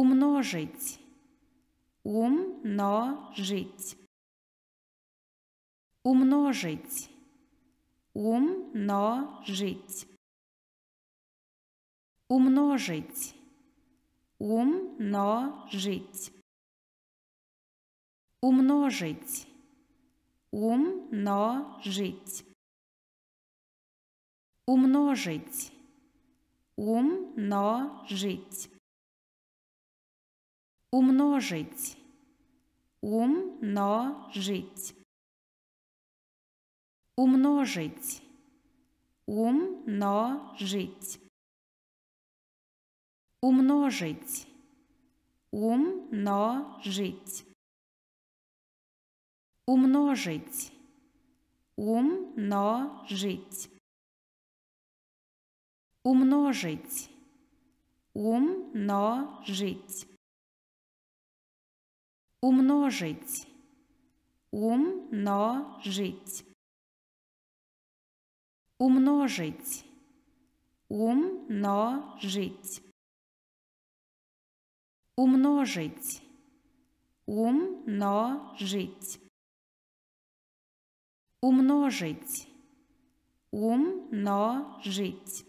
умножить, умножить, умножить, умножить, умножить, умножить, умножить, умножить, умножить, умножить умножить, умножить, умножить, умножить, умножить, умножить, умножить, умножить, умножить умножить умножить, умножить, умножить, умножить, умножить, умножить, умножить, умножить.